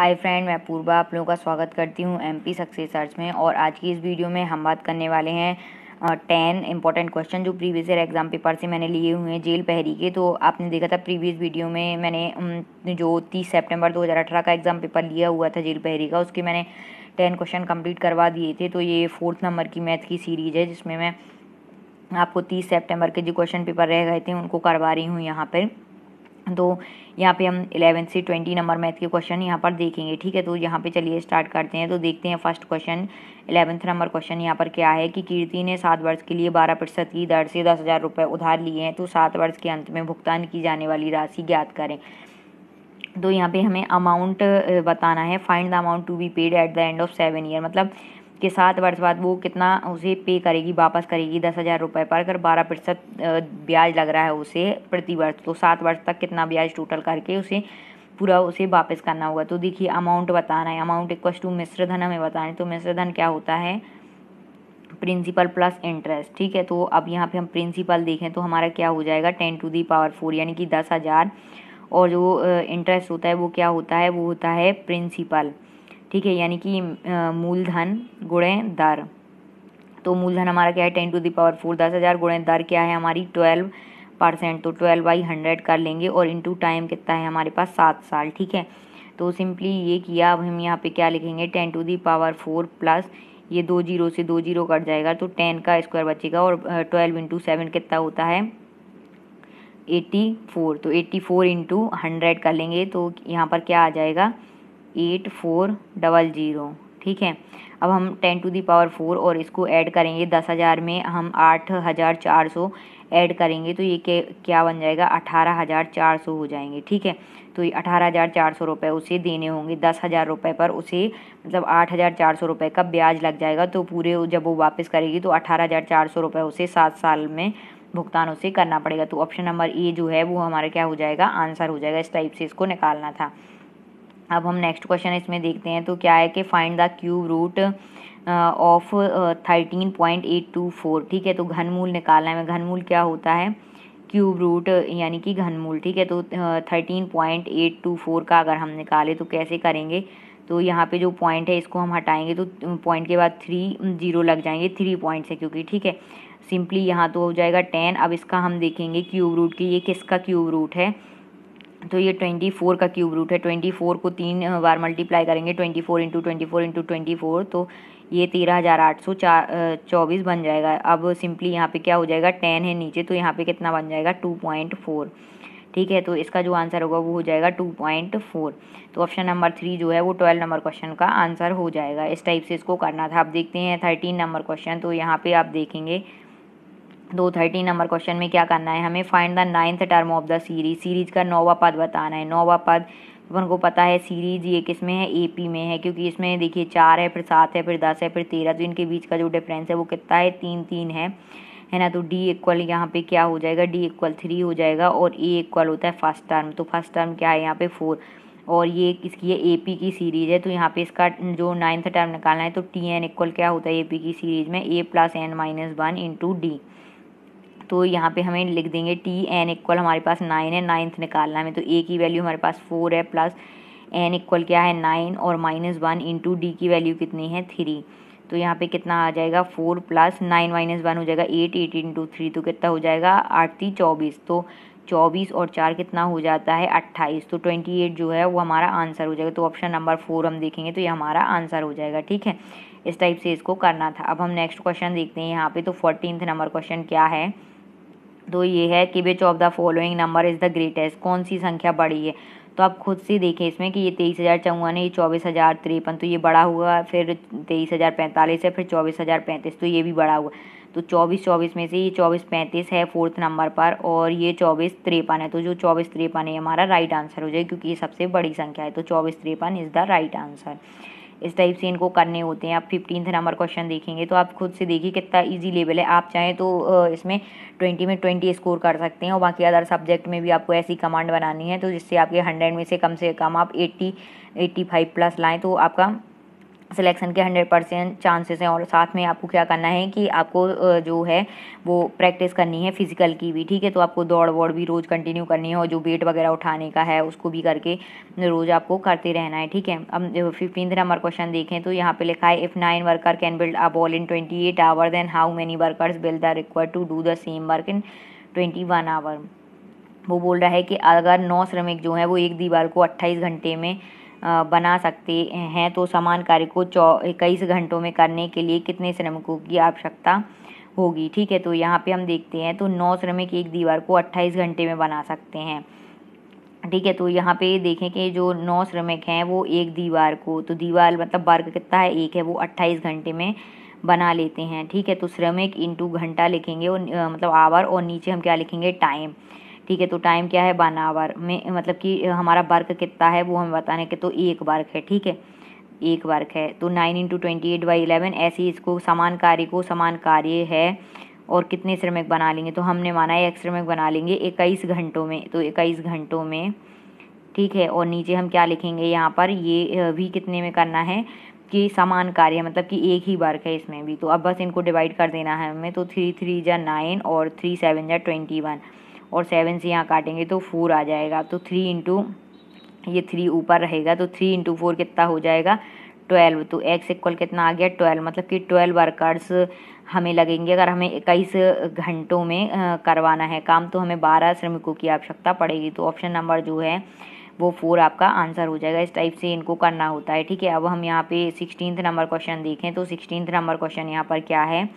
hi friend मैं पूर्वा आप लोगों का स्वागत करती हूँ एम पी सक्सेस सर्च में और आज की इस वीडियो में हम बात करने वाले हैं टेन इंपॉर्टेंट क्वेश्चन जो प्रीवियस ईयर एग्जाम पेपर से मैंने लिए हुए हैं जेल पहरी के तो आपने देखा था प्रीवियस वीडियो में मैंने जो तीस हज़ार अठारह का एग्ज़ाम पेपर लिया हुआ था जेल पहरी का उसके मैंने टेन क्वेश्चन कंप्लीट करवा दिए थे तो ये फोर्थ नंबर की मैथ की सीरीज़ है जिसमें मैं आपको तीस सेप्टेम्बर के जो क्वेश्चन पेपर रह गए थे उनको करवा रही हूँ यहाँ पर तो यहाँ पे हम इलेवन से ट्वेंटी नंबर मैथ के क्वेश्चन यहाँ पर देखेंगे ठीक है तो यहाँ पे चलिए स्टार्ट करते हैं तो देखते हैं first question eleventh number question यहाँ पर क्या है कि कीर्ति ने सात वर्ष के लिए बारह प्रतिशत की दर से दस हज़ार रुपये उधार लिए हैं तो सात वर्ष के अंत में भुगतान की जाने वाली राशि ज्ञात करें तो यहाँ पे हमें अमाउंट बताना है find the amount to be paid at the end of seven year मतलब के सात वर्ष बाद वो कितना उसे पे करेगी वापस करेगी दस हज़ार रुपये पर अगर बारह प्रतिशत ब्याज लग रहा है उसे प्रति वर्ष तो सात वर्ष तक कितना ब्याज टोटल करके उसे पूरा उसे वापस करना होगा तो देखिए अमाउंट बताना है अमाउंट इक्व टू मिश्र धन हमें बताना है तो मिश्र धन क्या होता है प्रिंसिपल प्लस इंटरेस्ट ठीक है तो अब यहाँ पे हम प्रिंसिपल देखें तो हमारा क्या हो जाएगा ten to the power four यानी कि दस हज़ार और जो इंटरेस्ट होता है वो क्या होता है वो होता है प्रिंसिपल ठीक है यानी कि मूलधन गुणे दर तो मूलधन हमारा क्या है टेन टू दावर फोर दस हज़ार गुणे दर क्या है हमारी ट्वेल्व परसेंट तो ट्वेल्व बाई हंड्रेड कर लेंगे और इंटू टाइम कितना है हमारे पास सात साल ठीक है तो सिंपली ये किया अब हम यहाँ पे क्या लिखेंगे ten to the power four plus ये दो जीरो से दो जीरो कट जाएगा तो टेन का स्क्वायर बचेगा और ट्वेल्व इंटू सेवन कितना होता है एट्टी फोर तो एट्टी फोर इंटू हंड्रेड कर लेंगे तो यहाँ पर क्या आ जाएगा एट फोर डबल ज़ीरो ठीक है अब हम ten to the power four और इसको ऐड करेंगे दस हज़ार में हम आठ हज़ार चार सौ ऐड करेंगे तो ये के, क्या बन जाएगा अठारह हज़ार चार सौ हो जाएंगे ठीक है तो ये अठारह हज़ार चार सौ रुपये उसे देने होंगे दस हज़ार रुपये पर उसे मतलब आठ हज़ार चार सौ रुपये का ब्याज लग जाएगा तो पूरे जब वो वापस करेगी तो अठारह हज़ार चार सौ रुपये उसे सात साल में भुगतान उसे करना पड़ेगा तो ऑप्शन नंबर ए जो है वो हमारा क्या हो जाएगा आंसर हो जाएगा इस टाइप से इसको निकालना था अब हम नेक्स्ट क्वेश्चन इसमें देखते हैं तो क्या है कि find the cube root of thirteen point eight two four ठीक है तो घनमूल निकालना है घनमूल क्या होता है क्यूब रूट यानी कि घनमूल ठीक है तो thirteen point eight two four का अगर हम निकालें तो कैसे करेंगे तो यहाँ पे जो पॉइंट है इसको हम हटाएंगे तो पॉइंट के बाद थ्री जीरो लग जाएंगे थ्री पॉइंट से क्योंकि ठीक है सिंपली यहाँ तो हो जाएगा टेन अब इसका हम देखेंगे क्यूब रूट की ये किसका क्यूब रूट है तो ये ट्वेंटी फोर का क्यूब रूट है ट्वेंटी फोर को तीन बार मल्टीप्लाई करेंगे twenty four into twenty four into twenty four तो ये तेरह हज़ार आठ सौ चार चौबीस बन जाएगा अब सिंपली यहाँ पे क्या हो जाएगा टेन है नीचे तो यहाँ पे कितना बन जाएगा टू पॉइंट फोर ठीक है तो इसका जो आंसर होगा वो हो जाएगा टू पॉइंट फोर तो ऑप्शन नंबर थ्री जो है वो ट्वेल्व नंबर क्वेश्चन का आंसर हो जाएगा इस टाइप से इसको करना था आप देखते हैं थर्टीन नंबर क्वेश्चन तो यहाँ पर आप देखेंगे दो थर्टी नंबर क्वेश्चन में क्या करना है हमें find the ninth term of the series series का नौवा पद बताना है नौवा पद अपन को पता है सीरीज ये किस में है पी में है क्योंकि इसमें देखिए चार है फिर सात है फिर दस है फिर तेरह तो इनके बीच का जो डिफरेंस है वो कितना है तीन तीन है है ना तो डी इक्वल यहाँ पे क्या हो जाएगा डी इक्वल थ्री हो जाएगा और ए इक्वल होता है फर्स्ट टर्म तो फर्स्ट टर्म क्या है यहाँ पे फोर और ये किसकी है पी की सीरीज है तो यहाँ पे इसका जो नाइन्थ टर्म निकालना है तो टी एन इक्वल क्या होता है पी की सीरीज में a plus n minus one into d तो यहाँ पे हमें लिख देंगे टी एन इक्वल हमारे पास नाइन है नाइन्थ निकालना है तो ए की वैल्यू हमारे पास फोर है प्लस एन इक्वल क्या है नाइन और माइनस वन इंटू डी की वैल्यू कितनी है थ्री तो यहाँ पे कितना आ जाएगा four plus nine minus one हो जाएगा एट एट इंटू थ्री तो कितना हो जाएगा आठती चौबीस तो चौबीस और चार कितना हो जाता है अट्ठाईस तो ट्वेंटी एट जो है वो हमारा आंसर हो जाएगा तो ऑप्शन नंबर फोर हम देखेंगे तो ये हमारा आंसर हो जाएगा ठीक है इस टाइप से इसको करना था अब हम नेक्स्ट क्वेश्चन देखते हैं यहाँ पे तो फोर्टीनथ नंबर क्वेश्चन क्या है तो ये है कि which of the following number is the greatest कौन सी संख्या बड़ी है तो आप खुद से देखें इसमें कि ये तेईस हज़ार चौवन है ये चौबीस हज़ार तिरपन तो ये बड़ा हुआ फिर तेईस हज़ार पैंतालीस है फिर चौबीस हज़ार पैंतीस तो ये भी बड़ा हुआ तो चौबीस चौबीस में से ये चौबीस पैंतीस है फोर्थ नंबर पर और ये चौबीस तिरपन है तो जो चौबीस तिरपन है हमारा राइट आंसर हो जाए क्योंकि ये सबसे बड़ी संख्या है तो चौबीस तिरपन इज़ द राइट आंसर इस टाइप से इनको करने होते हैं आप फिफ्टीन नंबर क्वेश्चन देखेंगे तो आप खुद से देखिए कितना ईजी लेवल है आप चाहें तो इसमें ट्वेंटी में ट्वेंटी स्कोर कर सकते हैं और बाकी अदर सब्जेक्ट में भी आपको ऐसी कमांड बनानी है तो जिससे आपके हंड्रेड में से कम से कम आप एट्टी एट्टी फाइव प्लस लाएँ तो आपका सिलेक्शन के हंड्रेड परसेंट चांसेस हैं और साथ में आपको क्या करना है कि आपको जो है वो प्रैक्टिस करनी है फिजिकल की भी ठीक है तो आपको दौड़ वौड़ भी रोज़ कंटिन्यू करनी है और जो वेट वगैरह उठाने का है उसको भी करके रोज़ आपको करते रहना है ठीक है अब फिफ्टींथ नंबर क्वेश्चन देखें तो यहाँ पे लिखा है if nine worker can build a ball in twenty eight hour then how many workers build the require to do the same work in twenty one hour वो बोल रहा है कि अगर नौ श्रमिक जो है वो एक दीवार को अट्ठाईस घंटे में बना सकते हैं तो समान कार्य को चौ इक्कीस घंटों में करने के लिए कितने श्रमिकों की आवश्यकता होगी ठीक है तो यहाँ पे हम देखते हैं तो नौ श्रमिक एक दीवार को अट्ठाईस घंटे में बना सकते हैं ठीक है तो यहाँ पे देखें कि जो नौ श्रमिक हैं वो एक दीवार को तो दीवार मतलब वर्ग कितना है एक है वो अट्ठाईस घंटे में बना लेते हैं ठीक है तो श्रमिक इंटू घंटा लिखेंगे और मतलब आवर और नीचे हम क्या लिखेंगे टाइम ठीक है तो टाइम क्या है वन आवर में मतलब कि हमारा वर्क कितना है वो हमें बताने के तो एक वर्क है ठीक है एक वर्क है तो nine into twenty eight by eleven ऐसे इसको समान कार्य को समान कार्य है और कितने श्रमिक बना लेंगे तो हमने माना है एक श्रमिक बना लेंगे इक्कीस घंटों में तो इक्कीस घंटों में ठीक है और नीचे हम क्या लिखेंगे यहाँ पर ये भी कितने में करना है कि समान कार्य मतलब कि एक ही वर्क है इसमें भी तो अब बस इनको डिवाइड कर देना है हमें तो थ्री थ्री या नाइन और थ्री सेवन या ट्वेंटी वन और सेवन से यहाँ काटेंगे तो फोर आ जाएगा तो थ्री इंटू ये थ्री ऊपर रहेगा तो थ्री इंटू फोर कितना हो जाएगा ट्वेल्व तो एक्स इक्वल कितना आ गया ट्वेल्व मतलब कि ट्वेल्व वर्कर्स हमें लगेंगे अगर हमें इक्कीस घंटों में करवाना है काम तो हमें बारह श्रमिकों की आवश्यकता पड़ेगी तो ऑप्शन नंबर जो है वो फोर आपका आंसर हो जाएगा इस टाइप से इनको करना होता है ठीक है अब हम यहाँ पे सिक्सटीन नंबर क्वेश्चन देखें तो सिक्सटीन नंबर क्वेश्चन यहाँ पर क्या है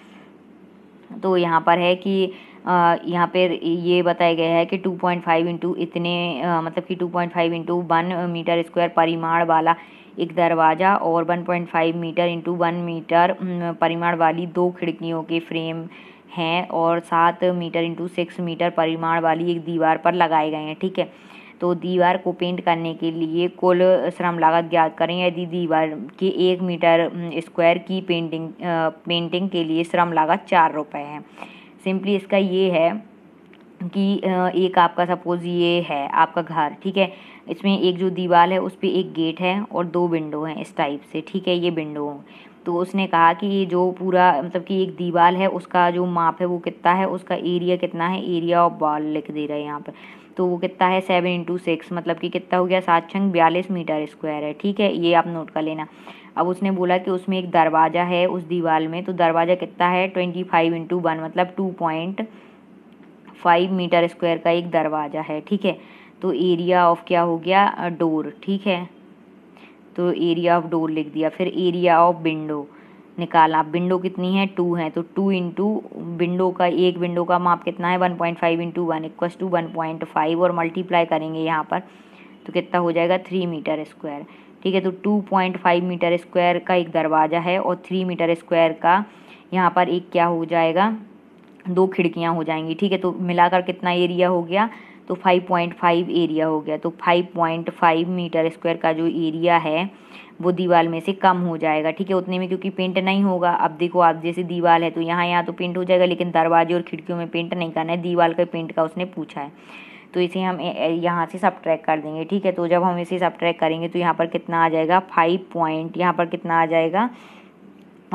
तो यहाँ पर है कि यहाँ पर ये बताया गया है कि 2.5 पॉइंट इंटू इतने मतलब कि 2.5 point into one metre square परिमाण वाला एक दरवाज़ा और 1.5 मीटर इंटू वन मीटर परिमाण वाली दो खिड़कियों के फ्रेम हैं और सात मीटर इंटू सिक्स मीटर परिमाण वाली एक दीवार पर लगाए गए हैं ठीक है तो दीवार को पेंट करने के लिए कुल श्रम लागत ज्ञात करें यदि दीवार के एक मीटर स्क्वायर की पेंटिंग पेंटिंग के लिए श्रम लागत चार रुपये है सिंपली इसका ये है कि एक आपका सपोज़ ये है आपका घर ठीक है इसमें एक जो दीवार है उस पर एक गेट है और दो विंडो हैं इस टाइप से ठीक है ये विंडो तो उसने कहा कि ये जो पूरा मतलब कि एक दीवार है उसका जो माप है वो कितना है उसका एरिया कितना है एरिया ऑफ बॉल लिख दे रहे हैं यहाँ पर तो वो कितना है सेवन इंटू सिक्स मतलब कि कितना हो गया सात छंग बयालीस मीटर स्क्वायर है ठीक है ये आप नोट कर लेना अब उसने बोला कि उसमें एक दरवाज़ा है उस दीवार में तो दरवाज़ा कितना है ट्वेंटी फाइव इंटू वन मतलब two point five metre square का एक दरवाज़ा है ठीक है तो एरिया ऑफ क्या हो गया डोर ठीक है तो एरिया ऑफ डोर लिख दिया फिर एरिया ऑफ विंडो निकाला विंडो कितनी है टू है तो टू इंटू विंडो का एक विंडो का माप कितना है one point five into one equals two one point five और मल्टीप्लाई करेंगे यहाँ पर तो कितना हो जाएगा थ्री मीटर स्क्वायर ठीक है तो two point five metre square का एक दरवाज़ा है और थ्री मीटर स्क्वायर का यहाँ पर एक क्या हो जाएगा दो खिड़कियाँ हो जाएंगी ठीक है तो मिलाकर कितना एरिया हो गया तो 5.5 एरिया हो गया तो 5.5 मीटर स्क्वायर का जो एरिया है वो दीवार में से कम हो जाएगा ठीक है उतने में क्योंकि पेंट नहीं होगा अब देखो आप जैसे दीवार है तो यहाँ यहाँ तो पेंट हो जाएगा लेकिन दरवाजे और खिड़कियों में पेंट नहीं करना है दीवार का पेंट का उसने पूछा है तो इसे हम यहाँ से सब ट्रैक कर देंगे ठीक है तो जब हम इसे सब ट्रैक करेंगे तो यहाँ पर कितना आ जाएगा फाइव पॉइंट यहाँ पर कितना आ जाएगा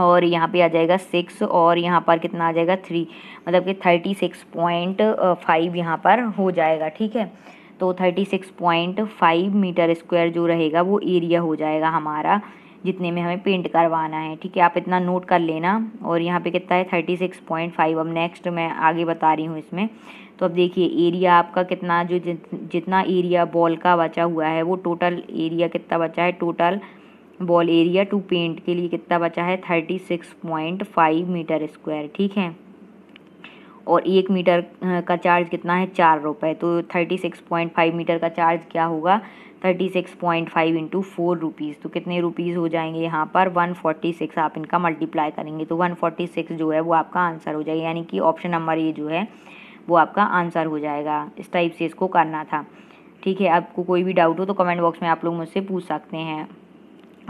और यहाँ पे आ जाएगा सिक्स और यहाँ पर कितना आ जाएगा थ्री मतलब कि थर्टी सिक्स पॉइंट फाइव यहाँ पर हो जाएगा ठीक है तो thirty six point five metre square जो रहेगा वो एरिया हो जाएगा हमारा जितने में हमें पेंट करवाना है ठीक है आप इतना नोट कर लेना और यहाँ पे कितना है थर्टी सिक्स पॉइंट फाइव अब नेक्स्ट मैं आगे बता रही हूँ इसमें तो अब देखिए एरिया आपका कितना जो जितना एरिया बॉल का बचा हुआ है वो टोटल एरिया कितना बचा है total ball area to paint के लिए कितना बचा है thirty six point five metre square ठीक है और एक मीटर का चार्ज कितना है चार रुपये तो thirty six point five metre का चार्ज क्या होगा thirty six point five into four rupees तो कितने रुपीज़ हो जाएंगे यहाँ पर वन फोर्टी सिक्स आप इनका मल्टीप्लाई करेंगे तो वन फोर्टी सिक्स जो है वो आपका आंसर हो जाएगा यानी कि ऑप्शन नंबर ये जो है वो आपका आंसर हो जाएगा इस टाइप से इसको करना था ठीक है आपको कोई भी डाउट हो तो कमेंट बॉक्स में आप लोग मुझसे पूछ सकते हैं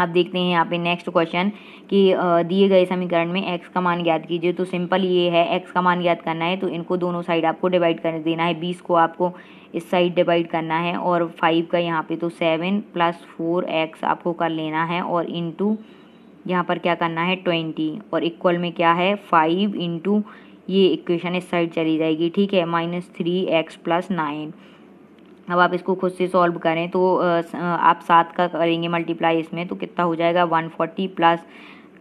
अब देखते हैं यहाँ पे नेक्स्ट क्वेश्चन कि दिए गए समीकरण में x का मान ज्ञात कीजिए तो सिंपल ये है x का मान ज्ञात करना है तो इनको दोनों साइड आपको डिवाइड कर देना है बीस को आपको इस साइड डिवाइड करना है और फाइव का यहाँ पे तो सेवन प्लस फोर एक्स आपको कर लेना है और इंटू यहाँ पर क्या करना है ट्वेंटी और इक्वल में क्या है फाइव इंटू ये इक्वेशन इस साइड चली जाएगी ठीक है minus three x plus nine अब आप इसको खुद से सॉल्व करें तो आप सात का करेंगे मल्टीप्लाई इसमें तो कितना हो जाएगा वन फोर्टी प्लस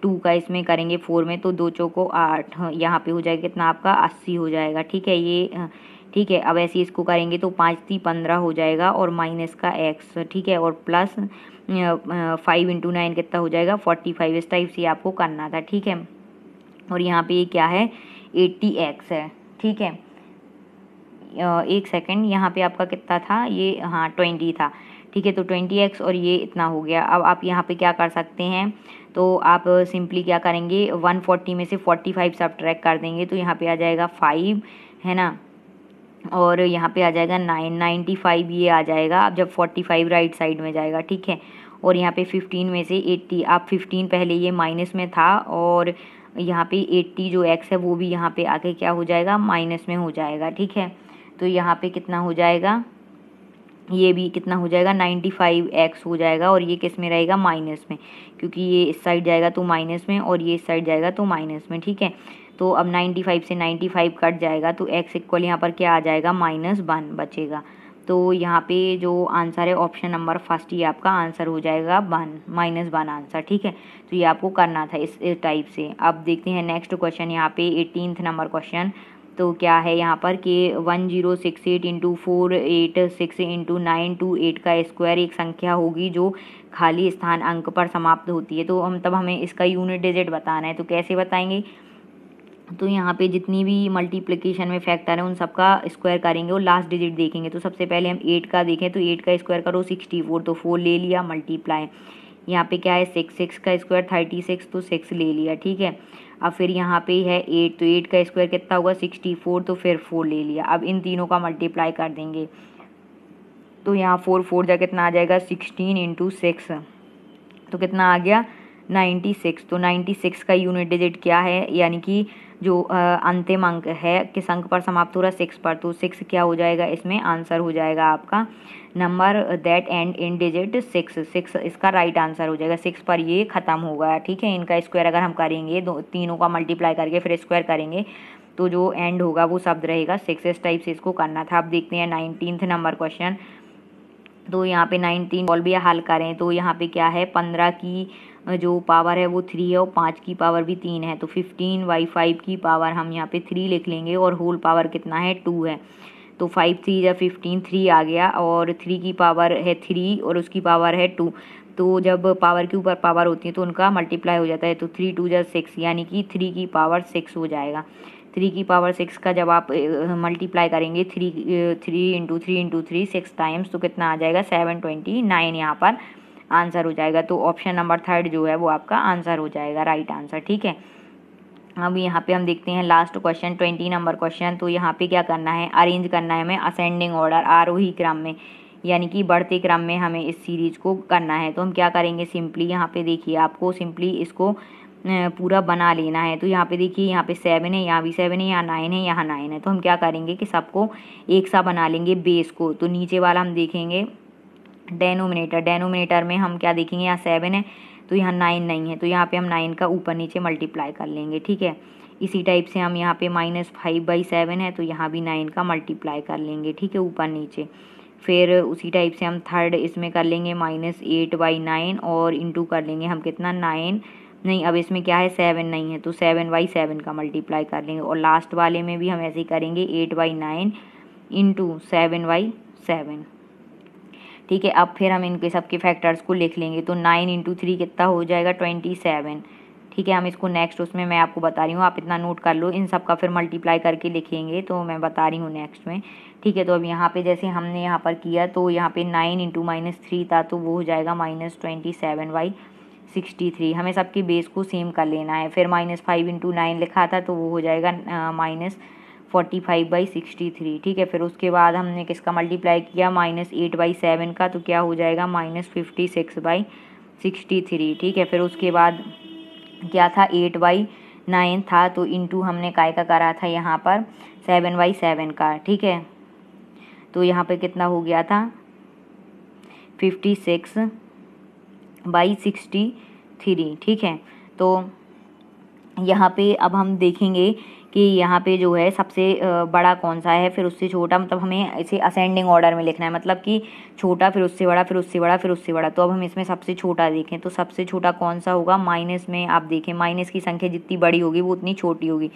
टू का इसमें करेंगे फोर में तो दो चौको आठ हाँ, यहाँ पे हो जाएगा कितना आपका अस्सी हो जाएगा ठीक है ये ठीक है अब ऐसे इसको करेंगे तो पाँच ती पंद्रह हो जाएगा और माइनस का एक्स ठीक है और प्लस फाइव इंटू नाइन कितना हो जाएगा फोर्टी फाइव इस टाइप से आपको करना था ठीक है और यहाँ पे ये क्या है एट्टी एक्स है ठीक है एक सेकेंड यहाँ पे आपका कितना था ये हाँ ट्वेंटी था ठीक है तो ट्वेंटी एक्स और ये इतना हो गया अब आप यहाँ पे क्या कर सकते हैं तो आप सिंपली क्या करेंगे वन फोर्टी में से फोर्टी फाइव सब ट्रैक कर देंगे तो यहाँ पे आ जाएगा फाइव है ना और यहाँ पे आ जाएगा नाइन नाइन्टी फाइव ये आ जाएगा अब जब फोर्टी फाइव राइट साइड में जाएगा ठीक है और यहाँ पे फिफ्टीन में से एट्टी आप फिफ्टीन पहले ये माइनस में था और यहाँ पे एट्टी जो एक्स है वो भी यहाँ पे आके क्या हो जाएगा माइनस में हो जाएगा ठीक है तो यहाँ पे कितना हो जाएगा ये भी कितना हो जाएगा नाइन्टी फाइव एक्स हो जाएगा और ये किस में रहेगा माइनस में क्योंकि ये इस साइड जाएगा तो माइनस में और ये इस साइड जाएगा तो माइनस में ठीक है तो अब नाइन्टी फाइव से नाइन्टी फाइव कट जाएगा तो एक्स इक्वल यहाँ पर क्या आ जाएगा माइनस वन बचेगा तो यहाँ पे जो आंसर है ऑप्शन नंबर फर्स्ट ये आपका आंसर हो जाएगा वन माइनस वन आंसर ठीक है तो ये आपको करना था इस टाइप से अब देखते हैं नेक्स्ट क्वेश्चन यहाँ पे एटीनथ नंबर क्वेश्चन तो क्या है यहाँ पर कि one zero six eight into four eight six into nine two eight का स्क्वायर एक संख्या होगी जो खाली स्थान अंक पर समाप्त होती है तो हम तब हमें इसका यूनिट डिजिट बताना है तो कैसे बताएंगे तो यहाँ पे जितनी भी मल्टीप्लिकेशन में फैक्टर है उन सबका स्क्वायर करेंगे और लास्ट डिजिट देखेंगे तो सबसे पहले हम एट का देखें तो एट का स्क्वायर करो सिक्सटी फोर तो फोर ले लिया मल्टीप्लाई यहाँ पे क्या है सिक्स सिक्स का स्क्वायर थर्टी सिक्स तो सिक्स ले लिया ठीक है अब फिर यहाँ पे है एट तो एट का स्क्वायर कितना होगा सिक्सटी फोर तो फिर फोर ले लिया अब इन तीनों का मल्टीप्लाई कर देंगे तो यहाँ फोर फोर जा कितना आ जाएगा सिक्सटीन इंटू सिक्स तो कितना आ गया 96 तो 96 का यूनिट डिजिट क्या है यानी कि जो अंतिम अंक है किस अंक पर समाप्त हो रहा है सिक्स पर तो सिक्स क्या हो जाएगा इसमें आंसर हो जाएगा आपका number that end in digit six six इसका राइट आंसर हो जाएगा सिक्स पर ये ख़त्म होगा ठीक है इनका स्क्वायर अगर हम करेंगे दो तीनों का मल्टीप्लाई करके फिर स्क्वायर करेंगे तो जो एंड होगा वो शब्द रहेगा सिक्स इस टाइप से इसको करना था अब देखते हैं नाइनटीन्थ नंबर क्वेश्चन तो यहाँ पे नाइनटीन बॉल भी हल करें तो यहाँ पे क्या है पंद्रह की जो पावर है वो थ्री है और पाँच की पावर भी तीन है तो फिफ्टीन बाई फाइव की पावर हम यहाँ पे थ्री लिख लेंगे और होल पावर कितना है टू है तो फाइव थ्री या फिफ्टीन थ्री आ गया और थ्री की पावर है थ्री और उसकी पावर है टू तो जब पावर के ऊपर पावर होती है तो उनका मल्टीप्लाई हो जाता है तो थ्री टू या सिक्स यानी कि थ्री की पावर सिक्स हो जाएगा थ्री की पावर सिक्स का जब आप मल्टीप्लाई करेंगे three three into three into three six times तो कितना आ जाएगा सेवन ट्वेंटी नाइन यहाँ पर आंसर हो जाएगा तो ऑप्शन नंबर थर्ड जो है वो आपका आंसर हो जाएगा राइट आंसर ठीक है अब यहाँ पे हम देखते हैं last question twenty number question तो यहाँ पे क्या करना है अरेंज करना है हमें असेंडिंग ऑर्डर आरोही क्रम में यानी कि बढ़ते क्रम में हमें इस सीरीज को करना है तो हम क्या करेंगे सिंपली यहाँ पे देखिए आपको सिंपली इसको पूरा बना लेना है तो यहाँ पे देखिए यहाँ पे सेवन है यहाँ भी सेवन है यहाँ नाइन है यहाँ नाइन है तो हम क्या करेंगे कि सबको एक सा बना लेंगे बेस को तो नीचे वाला हम देखेंगे डेनोमिनेटर डेनोमिनेटर में हम क्या देखेंगे यहाँ सेवन है तो यहाँ नाइन नहीं है तो यहाँ पे हम नाइन का ऊपर नीचे मल्टीप्लाई कर लेंगे ठीक है इसी टाइप से हम यहाँ पे माइनस फाइव बाई सेवन है तो यहाँ भी नाइन का मल्टीप्लाई कर लेंगे ठीक है ऊपर नीचे फिर उसी टाइप से हम थर्ड इसमें कर लेंगे माइनस एट बाई नाइन और इंटू कर लेंगे हम कितना नाइन नहीं अब इसमें क्या है सेवन नहीं है तो सेवन बाई सेवन का मल्टीप्लाई कर लेंगे और लास्ट वाले में भी हम ऐसे ही करेंगे eight by nine into seven by seven ठीक है अब फिर हम इनके सबके फैक्टर्स को लिख लेंगे तो नाइन इंटू थ्री कितना हो जाएगा ट्वेंटी सेवन ठीक है हम इसको नेक्स्ट उसमें मैं आपको बता रही हूँ आप इतना नोट कर लो इन सब का फिर मल्टीप्लाई करके लिखेंगे तो मैं बता रही हूँ नेक्स्ट में ठीक है तो अब यहाँ पे जैसे हमने यहाँ पर किया तो यहाँ पे नाइन इंटू माइनस थ्री था तो वो हो जाएगा minus twenty seven by sixty three हमें सबकी बेस को सेम कर लेना है फिर माइनस फाइव इंटू नाइन लिखा था तो वो हो जाएगा minus uh, forty five by sixty three ठीक है फिर उसके बाद हमने किसका मल्टीप्लाई किया माइनस एट बाई सेवन का तो क्या हो जाएगा minus fifty six by sixty three ठीक है फिर उसके बाद क्या था एट बाई नाइन था तो टू हमने काय का करा था यहाँ पर सेवन बाई सेवन का ठीक है तो यहाँ पे कितना हो गया था fifty six by sixty three ठीक है तो यहाँ पे अब हम देखेंगे कि यहाँ पे जो है सबसे बड़ा कौन सा है फिर उससे छोटा मतलब हमें इसे असेंडिंग ऑर्डर में लिखना है मतलब कि छोटा फिर उससे बड़ा फिर उससे बड़ा फिर उससे बड़ा तो अब हम इसमें सबसे छोटा देखें तो सबसे छोटा कौन सा होगा माइनस में आप देखें माइनस की संख्या जितनी बड़ी होगी वो उतनी छोटी होगी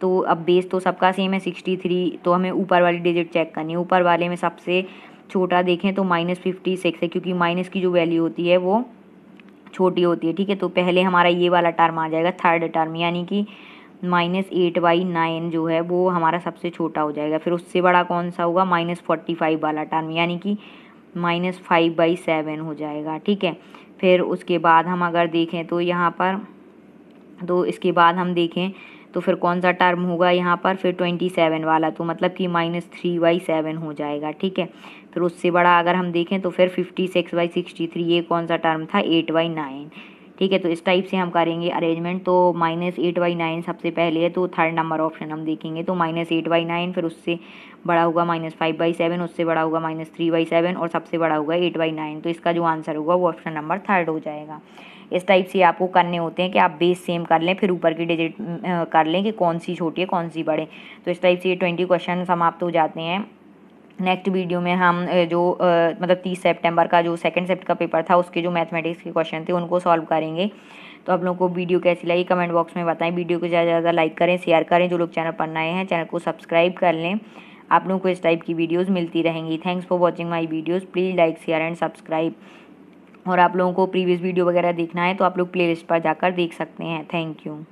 तो अब बेस तो सबका सेम है सिक्सटी थ्री तो हमें ऊपर वाली डिजिट चेक करनी है ऊपर वाले में सबसे छोटा देखें तो माइनस फिफ्टी सिक्स है क्योंकि माइनस की जो वैल्यू होती है वो छोटी होती है ठीक है तो पहले हमारा ये वाला टर्म आ जाएगा थर्ड टर्म यानी कि माइनस एट बाई नाइन जो है वो हमारा सबसे छोटा हो जाएगा फिर उससे बड़ा कौन सा होगा माइनस फोर्टी फाइव वाला टर्म यानी कि माइनस फाइव बाई सेवन हो जाएगा ठीक है फिर उसके बाद हम अगर देखें तो यहाँ पर तो इसके बाद हम देखें तो फिर कौन सा टर्म होगा यहाँ पर फिर ट्वेंटी सेवन वाला तो मतलब कि माइनस थ्री बाई सेवन हो जाएगा ठीक है फिर उससे बड़ा अगर हम देखें तो फिर fifty six by sixty three ये कौन सा टर्म था एट बाई नाइन ठीक है तो इस टाइप से हम करेंगे अरेंजमेंट तो माइनस एट बाई नाइन सबसे पहले है तो थर्ड नंबर ऑप्शन हम देखेंगे तो माइनस एट बाई नाइन फिर उससे बड़ा होगा माइनस फाइव बाई सेवन उससे बड़ा होगा माइनस थ्री बाई सेवन और सबसे बड़ा होगा एट बाई नाइन तो इसका जो आंसर होगा वो ऑप्शन नंबर थर्ड हो जाएगा इस टाइप से आपको करने होते हैं कि आप बेस सेम कर लें फिर ऊपर की डिजिट कर लें कि कौन सी छोटी है कौन सी बड़े तो इस टाइप से ये ट्वेंटी क्वेश्चन समाप्त हो जाते हैं नेक्स्ट वीडियो में हम जो मतलब तीस सितंबर का जो सेकंड सेप्ट का पेपर था उसके जो मैथमेटिक्स के क्वेश्चन थे उनको सॉल्व करेंगे तो आप लोगों को वीडियो कैसी लगी कमेंट बॉक्स में बताएं वीडियो को ज़्यादा से ज़्यादा लाइक करें शेयर करें जो लोग चैनल पर नए हैं चैनल को सब्सक्राइब कर लें आप लोगों को इस टाइप की वीडियोस मिलती रहेंगी thanks for watching my videos please like share and subscribe और आप लोगों को प्रीवियस वीडियो वगैरह देखना है तो आप लोग प्लेलिस्ट पर जाकर देख सकते हैं थैंक यू